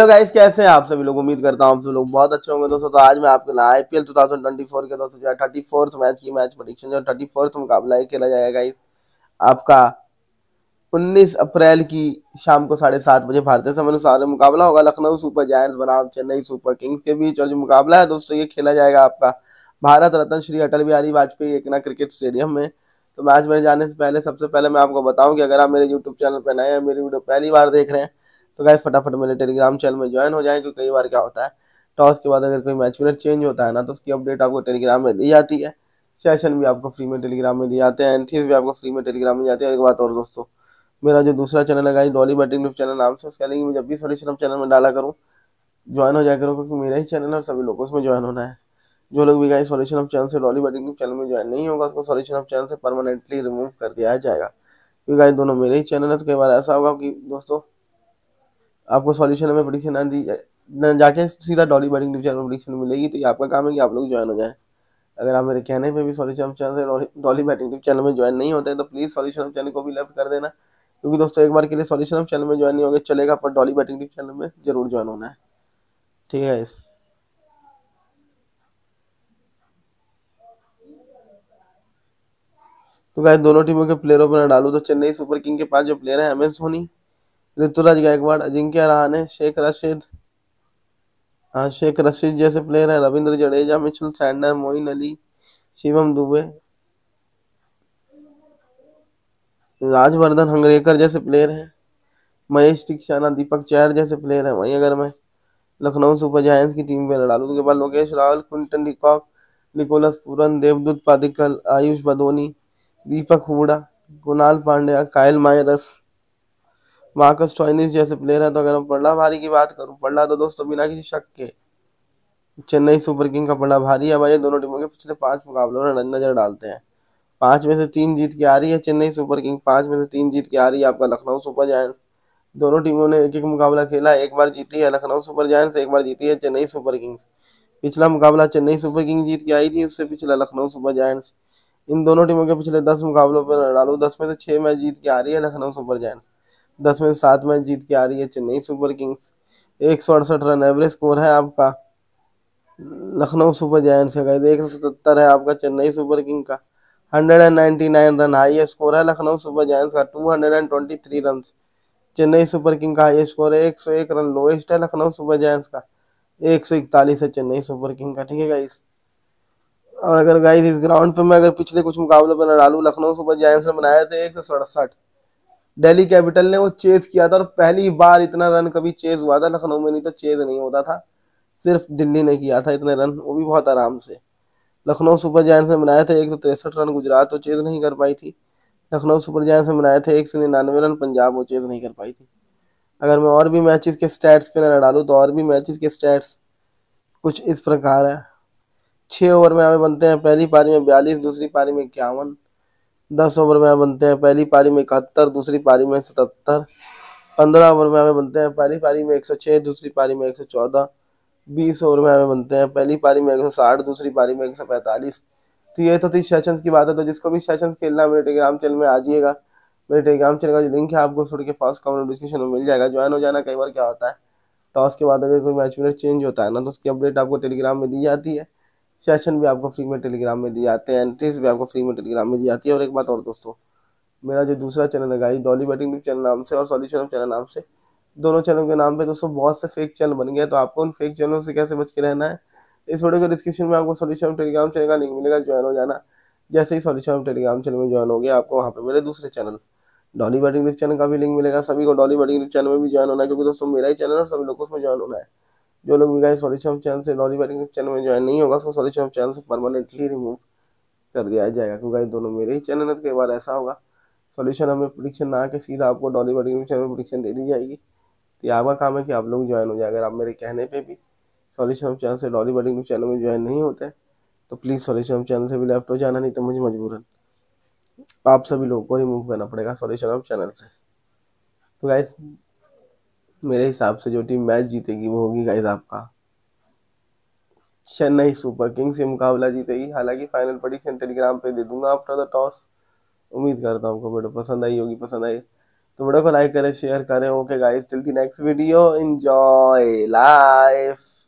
hello guys कैसे हैं आप सभी लोग उम्मीद करता हूं आप सभी लोग बहुत अच्छे होंगे दोस्तों तो आज मैं आपके लिए आईपीएल 2024 के दोस्तों जो थर्टी फोर्थ मैच की मैच प्रडिक्शन जो थर्टी फोर्थ मुकाबला है खेला जाएगा गाइस आपका 19 अप्रैल की शाम को साढ़े सात बजे भारतीय समय अनुसार मुकाबला होगा लखनऊ सुपर जायंट्स बनाम चेन्नई सुपर किंग्स के बीच और जो मुकाबला है दोस्तों ये खेला जाएगा आपका भारत रत्न श्री अटल बिहारी वाजपेयी एक क्रिकेट स्टेडियम में तो मैच मेरे जाने से पहले सबसे पहले मैं आपको बताऊँ कि अगर आप मेरे यूट्यूब चैनल पर नए हैं मेरी वीडियो पहली बार देख रहे हैं तो गाइस फटाफट मेरे टेलीग्राम चैनल में ज्वाइन हो जाए क्योंकि कई बार क्या होता है टॉस के बाद अगर कोई मैच विनर चेंज होता है ना तो उसकी अपडेट आपको टेलीग्राम में दी जाती है सेशन भी आपको फ्री में टेलीग्राम में दिए जाते हैं एंट्रीज भी आपको फ्री में टेलीग्राम में जाते हैं एक बात और दोस्तों मेरा जो दूसरा चैनल है guys Dolly batting news channel नाम से उसका लिंक मैं जब भी सोल्यूशन ऑफ चैनल में डाला करूँ ज्वाइन हो जाया करो क्योंकि मेरा ही चैनल है और सभी लोगों उसमें ज्वाइन होना है जो लोग भी गाइस सोल्यूशन ऑफ चैनल से डॉली बैटिंग न्यूज चैनल में ज्वाइन नहीं होगा उसको सोल्यूशन ऑफ चैनल से परमानेंटली रिमूव कर दिया जाएगा क्योंकि गाइस दोनों मेरे ही चैनल है तो कई बार ऐसा होगा कि दोस्तों आपको सॉल्यूशन में प्रोडिक्शन ना दी ना जाके सीधा डॉली बैटिंग डिवीजन में प्रोडिक्शन मिलेगी तो ये आपका काम है कि आप लोग ज्वाइन हो जाए अगर आप मेरे कहने पे भी solution channel Dolly batting tip channel में ज्वाइन नहीं होते तो प्लीज़ सॉल्यूशन चैनल को भी लेफ्ट कर देना क्योंकि दोस्तों एक बार के लिए सॉल्यूशन ऑफ चैनल में ज्वाइन नहीं होगा चलेगा पर डॉली बैटिंग टिप चैनल में जरूर ज्वाइन होना है ठीक है इस तो गाय दोनों टीमों के प्लेयरों पर डालू तो चेन्नई सुपर किंग के पास जो प्लेयर है एम एस धोनी ऋतुराज गायकवाड़ अजिंक्य रहाने शेख रशीद हाँ शेख रशीद जैसे प्लेयर हैं रविंद्र जडेजा मिचुल सैंडर मोइन अली शिवम दुबे राजवर्धन हंगरेकर जैसे प्लेयर हैं महेश तिक्षाना दीपक चैर जैसे प्लेयर हैं वहीं अगर मैं लखनऊ सुपर जायंट्स की टीम पर लड़ा लूँ उनके बाद Lokesh Rawal Quinton de Kock Nicholas Pooran Devdutt Padikkal Ayush Badoni Deepak Hooda Krunal Pandya Kyle Mayers Marcus Stoinis जैसे प्लेयर है तो अगर हम पड़ला भारी की बात करूँ पड़ला तो दोस्तों बिना किसी शक के चेन्नई सुपर किंग का पड़ला भारी है भाई दोनों टीमों के पिछले पांच मुकाबलों में नजर डालते हैं पांच में से तीन जीत के आ रही है चेन्नई सुपर किंग पांच में से तीन जीत के आ रही है आपका लखनऊ सुपर जायंट्स दोनों टीमों ने एक एक मुकाबला खेला एक बार जीती है लखनऊ सुपर जायंट्स एक बार जीती है चेन्नई सुपर किंग्स पिछला मुकाबला चेन्नई सुपर किंग जीत के आई थी उससे पिछला लखनऊ सुपर जायंट्स इन दोनों टीमों के पिछले दस मुकाबलों पर डालू दस में से छह मैच जीत के आ रही है लखनऊ सुपर जायंट्स दस में सात मैच जीत के आ रही है चेन्नई सुपर किंग्स एक सौ अड़सठ रन एवरेज स्कोर है आपका लखनऊ सुपर जायंट्स का तो एक सौ सत्तर है आपका चेन्नई सुपर किंग का hundred and ninety nine run high score है लखनऊ सुपर जायंट्स का two hundred and twenty three run Chennai super king का हाई स्कोर है एक सौ एक रन लोएस्ट है लखनऊ सुपर जायंट्स का एक सौ इकतालीस है चेन्नई सुपर किंग का ठीक है गाइस और अगर गाइस इस ग्राउंड पे मैं अगर पिछले कुछ मुकाबले पर डालू लखनऊ सुपर जायंट्स ने बनाए थे तो एक सौ सड़सठ दिल्ली कैपिटल ने वो चेज किया था और पहली बार इतना रन कभी चेज हुआ था लखनऊ में नहीं तो चेज नहीं होता था सिर्फ दिल्ली ने किया था इतने रन वो भी बहुत आराम से लखनऊ सुपर जायंट्स ने बनाए थे एक रन गुजरात तो चेज नहीं कर पाई थी लखनऊ सुपर जैन ने बनाए थे एक सौ निन्यानवे रन पंजाब वो चेज नहीं कर पाई थी अगर मैं और भी मैचेस के स्टैट्स पे ना डालूँ तो और भी मैचेस के स्टैट्स कुछ इस प्रकार है छः ओवर में हमें बनते हैं पहली पारी में बयालीस दूसरी पारी में इक्यावन दस ओवर में बनते हैं पहली पारी में इकहत्तर दूसरी पारी में सतहत्तर पंद्रह ओवर में हमें बनते हैं पहली पारी में एक सौ छः दूसरी पारी में एक सौ चौदह बीस ओवर में हमें बनते हैं पहली पारी में एक सौ साठ दूसरी पारी में एक सौ पैंतालीस तो ये तो थी सेशन की बात है तो जिसको भी सेशन खेलना मेरे टेलीग्राम चैनल में आ जाइएगा मेरे टेलीग्राम चैनल का जो लिंक है आपको छोड़ के फर्स्ट कमेंट डिस्क्रिप्शन में मिल जाएगा ज्वाइन हो जाना कई बार क्या होता है टॉस तो के बाद अगर कोई मैच मिनट चेंज होता है ना तो उसकी अपडेट आपको टेलीग्राम में दी जाती है सेशन भी आपको फ्री में टेलीग्राम में दी जाते हैं एंट्रीज भी आपको फ्री में टेलीग्राम में दी जाती है और एक बात और दोस्तों मेरा जो दूसरा चैनल है गाइस डॉली बैटिंग चैनल नाम से और सॉल्यूशन चैनल नाम से दोनों चैनल के नाम पे दोस्तों बहुत से फेक चैनल बन गए तो आपको उन फेक चैनलों से कैसे बच के रहना है इस वीडियो के डिस्क्रिप्शन में आपको सॉल्यूशन टेलीग्राम चैनल का लिंक मिलेगा ज्वाइन हो जाना जैसे ही सॉल्यूशन टेलीग्राम चैनल में ज्वाइन हो गया आपको वहाँ पर मेरे दूसरे channel Dolly batting news channel का भी लिंक मिलेगा सभी को डॉली बैटिंग न्यूज चैनल में भी ज्वाइन होना है क्योंकि दोस्तों मेरा ही चैनल है और सभी लोगों को उसमें ज्वाइन होना है जो लोग भी गए सॉल्यूशन ऑफ चैन से लॉरी बैटिंग चैनल में ज्वाइन नहीं होगा उसको सॉल्यूशन ऑफ चैनल से परमानेंटली रिमूव कर दिया जाएगा क्योंकि दोनों मेरे ही चैनल है तो कई बार ऐसा होगा सॉल्यूशन हमें प्रोडिक्शन ना के सीधा आपको डॉली बैटिंग चैनल में प्रोडिक्शन दे दी जाएगी तो आपका काम है कि आप लोग ज्वाइन हो जाए अगर आप मेरे कहने पर भी सॉल्यूशन ऑफ चैनल से डॉली बैटिंग चैनल में ज्वाइन नहीं होते तो प्लीज़ सॉल्यूशन ऑफ चैनल से भी लेफ्ट हो जाना नहीं तो मुझे मजबूरन आप सभी लोगों को रिमूव करना पड़ेगा सॉल्यूशन ऑफ चैनल से तो गाइस मेरे हिसाब से जो टीम मैच जीतेगी वो होगी गाइज आपका चेन्नई सुपर किंग्स से मुकाबला जीतेगी हालांकि फाइनल प्रोडिक्शन टेलीग्राम पे दे दूंगा आफ्टर द टॉस उम्मीद करता हूँ आपको बेटो पसंद आई होगी पसंद आई तो बेटो को लाइक करें शेयर करें okay guys till the next video enjoy life